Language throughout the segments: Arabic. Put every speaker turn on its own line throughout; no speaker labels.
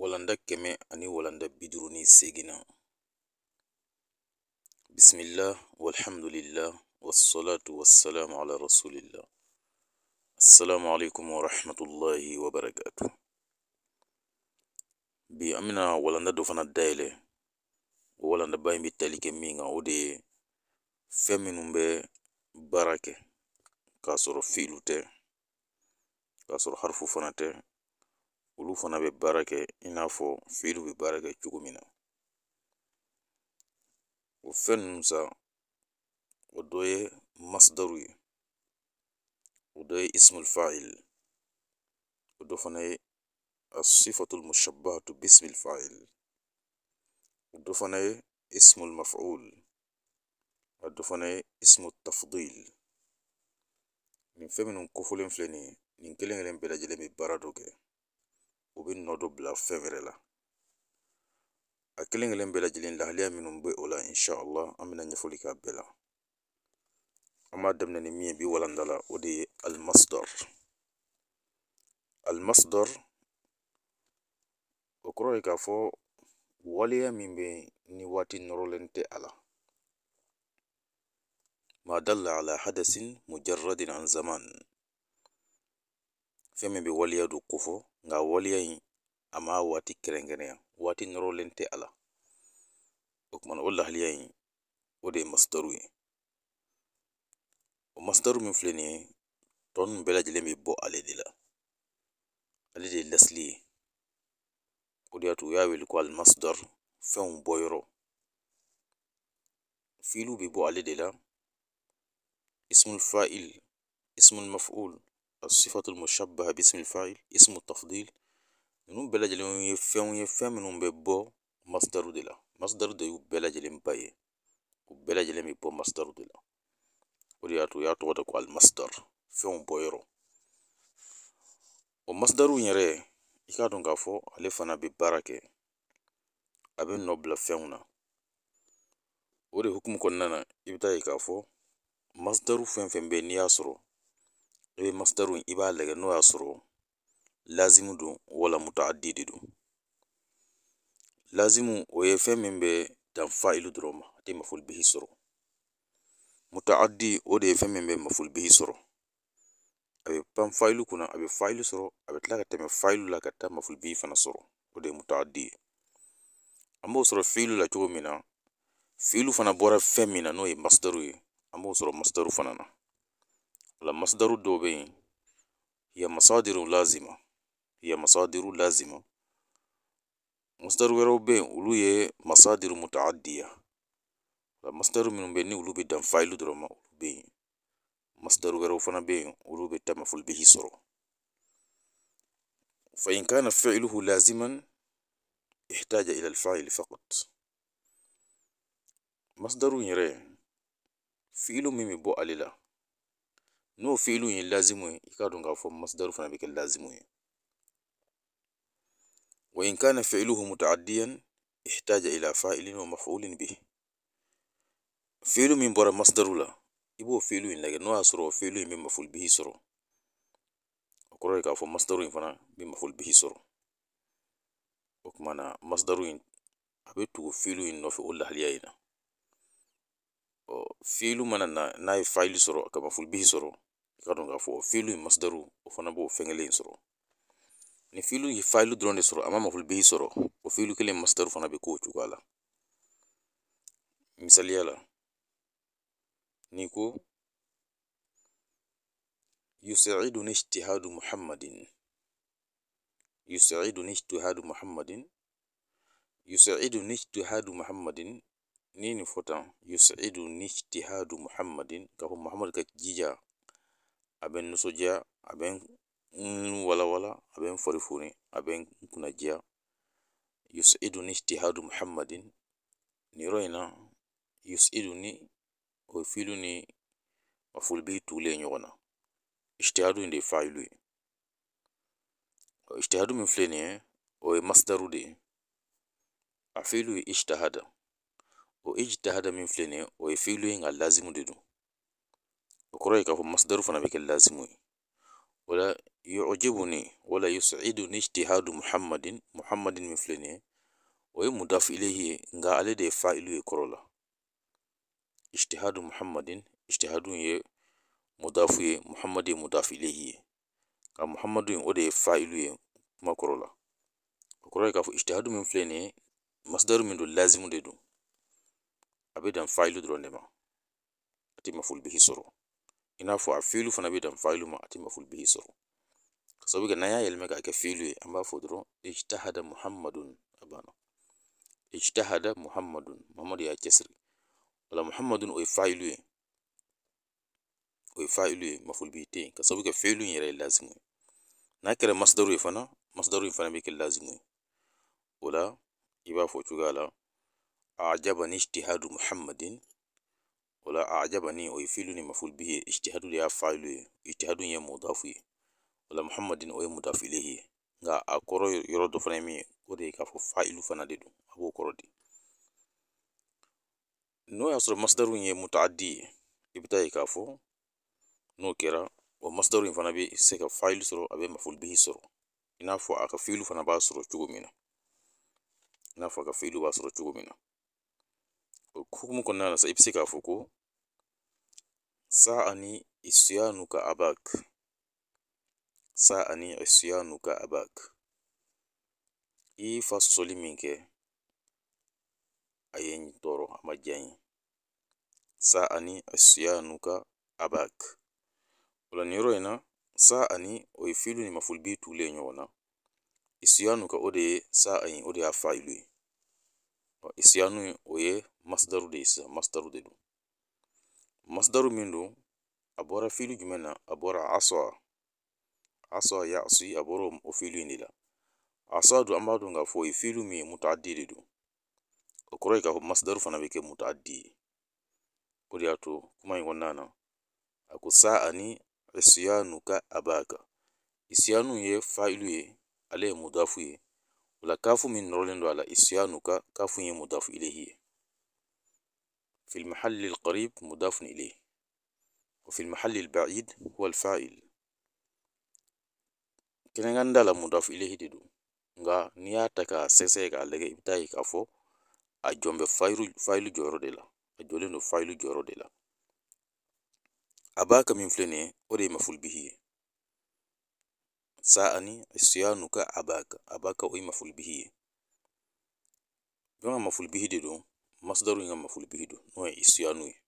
walanda kɛmɛ ani walanda biduru ni segin na bisimila walhamdulillah wassalatu wassalamu ala rasulillah assalamu alaikum warahmatullahi wabarakatu bi an bena walanda dɔ fana dayɛlɛ o walandaba in be tali kɛ min kan o de ye fɛn minnu bɛ baara kɛ k'a sɔrɔ fiilu tɛ k'a sɔrɔ harifu fana tɛ olu fana bɛ baara kɛ i n'a fɔ feerew bɛ baara kɛ cogo min na o fɛn ninnu sa o dɔ ye masidaw ye o dɔ ye ismulfa'il o dɔ fana ye asifatul mushabbahatu bismil fa'il o dɔ fana ye ismul maf'ul a dɔ fana ye ismu tafdil nin fɛn minnu kofɔlen filɛ nin ye nin kelen kelen bɛɛ lajɛlen bɛ baara dɔ kɛ u bɛ nɔ dɔ bila fɛn wɛrɛ la a kelen kelen bɛɛ lajɛlen lahalaya minnu bɛ o la inshallah an bɛna ɲɛfɔli k'a bɛɛ la an b'a daminɛ ni min ye bi walanda la o de ye almasdar almasdar o kɔrɔ ye k'a fɔ waleya min bɛ ni waati nɔrɔlen tɛ a la ما دل على حدث مجرد عن زمان Fɛn min bɛ waleya don ko nka waleya in a ma waati kɛrɛnkɛrɛnya waati nɔrɔlen tɛ a la o kumana o lahaliya in o de ye masitɛriw ye o masitɛri min filɛ nin ye tɔ ninnu bɛɛ lajɛlen bɛ bɔ ale de la ale de ye lasili ye o de y'a to u y'a wele ko alimasitɛri fɛnw bɔ yɔrɔ fiiliw bɛ bɔ ale de la ismul fail ismul maful الصفة المشبهة باسم الفاعل اسم التفضيل نون بلج لون يفهم يفهم نون ببو مصدر دلا مصدر ديو بلج لين باي وبلج لين ببو مصدر دلا ولياتو ياتو وتكو المصدر فهم بويرو ومصدر ينري يكادون كافو ألفنا بباركة أبن نوبل فهمنا ودي حكم كننا يبتاي كافو مصدر فهم فهم بنياسرو i bɛ masitarun i b'a lajɛ n'o y'a sɔrɔ lazimu don wala mutaaddi de don lazimu o ye fɛn min bɛ dan fa'ilu dɔrɔn ma a tɛ mafuli sɔrɔ mutaaddi o de ye fɛn min bɛ mafuli sɔrɔ a bɛ pan fa'ilu kunna a bɛ fa'ilu sɔrɔ a bɛ tila ka tɛmɛ fa'ilu la ka taa mafuli fana sɔrɔ o de ye mutaaddi ye an b'o sɔrɔ fiilu la cogo min na fiilu fana bɔra fɛn min na n'o ye masidaru ye an b'o sɔrɔ masidaru fana na مصدر الدوبين هي مصادر لازمة هي مصادر لازمة مصدر وروبين ولو مصادر متعدية مصدر من بيني ولو بدم فايلو درما بين مصدر وروفنا بين ولو بيتم فل به سرو فإن كان فعله لازما احتاج إلى الفاعل فقط مصدر يري فيلو ميمي بو أليلا نو فيلو ين lazimu ye i k'a dɔn k'a fɔ masdaru fana bɛ وإن كان فعله متعديا احتاج إلى فاعل ومفعول به فعل من برا مصدر لا يبو فعل لكن نو أسرو فعل من مفعول به سرو أقرأ لك أفو مصدر فنا بمفعول به سرو وكمانا مصدر أبيتو فعل نوفي أول هلياينا فعل من نا نا فاعل سرو كمفعول به سرو i ka dɔn k'a fɔ o filu in masdaru o fana b'o fɛn kelen in sɔrɔ ni filu ye fayilu dɔrɔn de sɔrɔ a ma mafulu b'i sɔrɔ o filu kelen masdaru fana bɛ k'o cogoya la misaliya la ni ko يساعدني اجتهاد محمد يساعدني اجتهاد محمد يساعدني اجتهاد محمد نين فوتان يسعدني اجتهاد محمد كهو محمد كجيجا A bɛ n nisɔndiya a bɛ n mm, walawala a bɛ n farifoni a bɛ n kunnadiya e ni tihadu hadamaden nin yɔrɔ in na e ni o ye ni a foli tugulen ɲɔgɔn na in de ye fayilu ye ijtihadu min filɛ nin ye o ye masdaru de ye a ye ijtihada o ijtihada min filɛ nin ye o ye ka lazimu de don ukurai kafin masdaru fana bikin lazimu wala yu'jibuni wala yus'iduni ijtihad muhammadin muhammadin miflini wa yin mudaf ilayhi ga ale da fa'ilu ya korola ijtihad muhammadin ijtihadun ya mudafu ya muhammadin mudaf ilayhi ga muhammadin wada ya fa'ilu ya kuma korola ukurai kafin ijtihad miflini masdaru min lazimu da idu abidan fa'ilu drone ma ati maful bihi soro I n'a fɔ a fana bɛ dan fayilu ma a tɛ mafuli bɛ sɔrɔ ka sababu kɛ n'an y'a yɛlɛma k'a kɛ ye an b'a fɔ dɔrɔn ijtihada muhamadun a banna ijtihada muhamadun mamadu y'a cɛsiri wala la muhamadun o ye fayilu ye o ye fayilu ye mafuli bɛ te yen ka sababu kɛ in yɛrɛ ye lazimu ye n'a kɛra masdaru ye fana masdaru in fana bɛ kɛ lazimu ye o la i b'a fɔ cogoya la ajabani ijtihadu o la ajabani o ye filu ni mafulu bihi ye ijtihadu de y'a failu ye ijtihadu ye mudafu ye o la muhammadin o ye mudafu ilehi ye nka a kɔrɔ yɔrɔ dɔ fana ye min ye o de ye k'a fɔ failu fana de don a b'o fana bɛ se ka failu sɔrɔ a bɛ mafulu ko hukumukona na ipyisi kafuku saani isyanuka abak saani isyanuka abak i fa sɔsɔli min kɛ a ye n a ma diya n ye saani isyanuka abak o la nin yɔrɔ in saani o ye fiilu ni mafulibi tugulen ɲɔgɔn na isyanuka o de ye saani o de y'a failu ye isiyanu o ye masdaw de ye sisan masdaw de don masdaw min don a bɔra fili jumɛn na a bɔra aso aso ya su a bɔra o fili in de la aso don an b'a dɔn k'a fɔ o ye fili min ye muta de don o kɔrɔ ye k'a fɔ masdaw fana bɛ kɛ muta ye o de y'a to kuma in kɔnɔna na a ko sa ani siyanu ka a b'a kan isiyanu ye fayilu ye ale ye mudafu ye ula kafu min rolendo ala isyanuka kafu yin mudafu ilihi. في المحل القريب مضاف إليه وفي المحل البعيد هو الفاعل كنا عندنا مضاف إليه تدو غا نياتك سسعة على جه إبتاعي كافو أجمع فايل فايل جورو ديلا أجولينو فايل جورو ديلا أباك من فلني أري مفول بهيه ساءني عصيانك أباك أباك وإي مفعول به يوم مفعول به دو مصدر يوم مفعول به دو نوع عصيانوي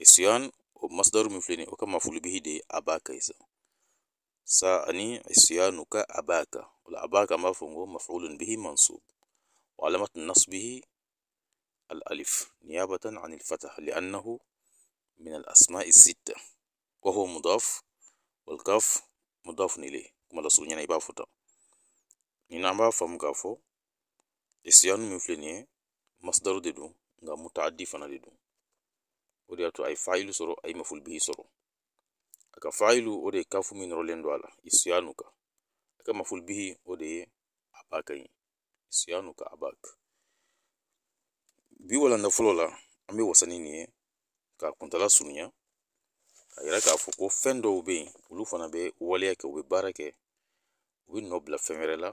عصيان ومصدر مفعول وكما مفعول به دي أباك إذا ساءني عصيانك أباك والأباك مفهوم مفعول به منصوب وعلامة نصبه الألف نيابة عن الفتح لأنه من الأسماء الستة وهو مضاف والكاف مضاف إليه kuma la sugu ɲɛna i b'a fɔ tan nin na an b'a faamu k'a fɔ isiyanu min masdaru dedu, nga nka mutaadi fana de don o de y'a to a ye fayilu sɔrɔ a ye mafulu kafu min nɔrɔlen ala, isiyanu ka Aka bihi o de abaka ye isiyanu ka abak bi walanda fɔlɔ la an wasani nin ye k'a kuntala surunya Ayira yira k'a fɔ ko fɛn dɔw bɛ yen olu fana barake U bɛ nɔ bila fɛn wɛrɛ la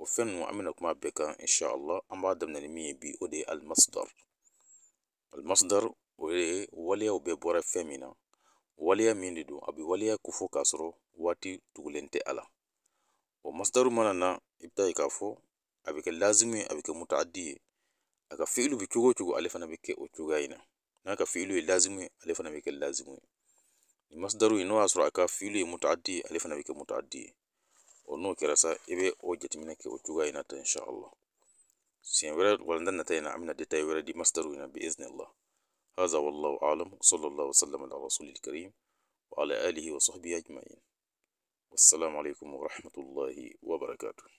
o fɛn ninnu an bɛna kuma bɛɛ kan ala an b'a daminɛ ni min ye bi o de ye alimasudari alimasudari o ye waleyaw bɛɛ bɔra fɛn min na waleya min de don a bɛ waleya ko k'a sɔrɔ waati tugulen tɛ a la o masudari mana na i bɛ taa ye k'a fɔ a bɛ kɛ lazimi a bɛ kɛ mutadi ye a ka filu bɛ cogo o cogo ale fana bɛ kɛ o cogoya in na n'a ka filu ye lazimi ale fana bɛ kɛ lazimi ye nin masudari n'o y'a sɔrɔ a ka filu ye mutadi ale fana bɛ kɛ mutadi ye n'o kɛra sa i bɛ o jateminɛ kɛ o cogoya in na tan insha Allah siɲɛ wɛrɛ walanda nata in na an bɛna detail wɛrɛ di masdaru in na bi iznillah هذا والله أعلم صلى الله وسلم على رسول الكريم وعلى آله وصحبه أجمعين والسلام عليكم ورحمة الله وبركاته